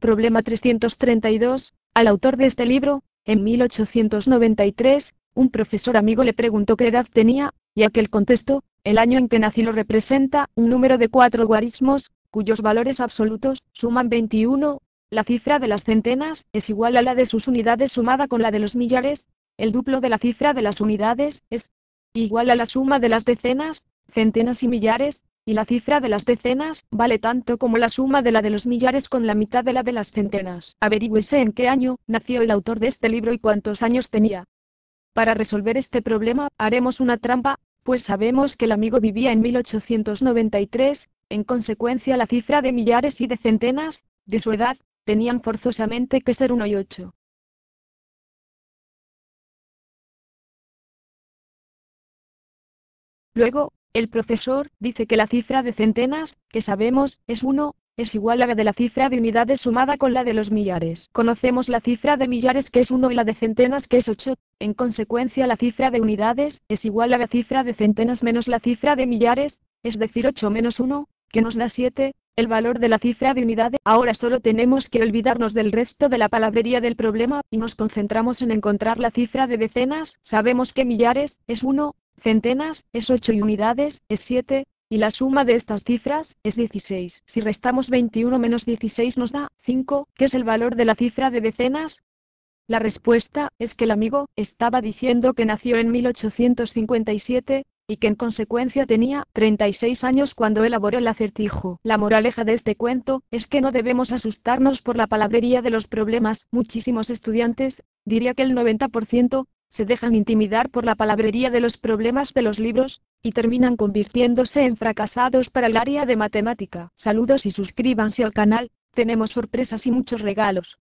Problema 332. Al autor de este libro, en 1893, un profesor amigo le preguntó qué edad tenía, y aquel contestó, el año en que nací lo representa un número de cuatro guarismos, cuyos valores absolutos suman 21, la cifra de las centenas es igual a la de sus unidades sumada con la de los millares, el duplo de la cifra de las unidades es igual a la suma de las decenas, centenas y millares, y la cifra de las decenas, vale tanto como la suma de la de los millares con la mitad de la de las centenas. Averigüese en qué año nació el autor de este libro y cuántos años tenía. Para resolver este problema, haremos una trampa, pues sabemos que el amigo vivía en 1893, en consecuencia la cifra de millares y de centenas, de su edad, tenían forzosamente que ser 1 y 8. Luego, el profesor dice que la cifra de centenas, que sabemos, es 1, es igual a la de la cifra de unidades sumada con la de los millares. Conocemos la cifra de millares que es 1 y la de centenas que es 8. En consecuencia la cifra de unidades es igual a la cifra de centenas menos la cifra de millares, es decir 8 menos 1, que nos da 7, el valor de la cifra de unidades. Ahora solo tenemos que olvidarnos del resto de la palabrería del problema y nos concentramos en encontrar la cifra de decenas. Sabemos que millares es 1, Centenas, es 8 y unidades, es 7, y la suma de estas cifras, es 16. Si restamos 21 menos 16 nos da 5, ¿qué es el valor de la cifra de decenas. La respuesta es que el amigo estaba diciendo que nació en 1857, y que en consecuencia tenía 36 años cuando elaboró el acertijo. La moraleja de este cuento es que no debemos asustarnos por la palabrería de los problemas. Muchísimos estudiantes, diría que el 90%, se dejan intimidar por la palabrería de los problemas de los libros, y terminan convirtiéndose en fracasados para el área de matemática. Saludos y suscríbanse al canal, tenemos sorpresas y muchos regalos.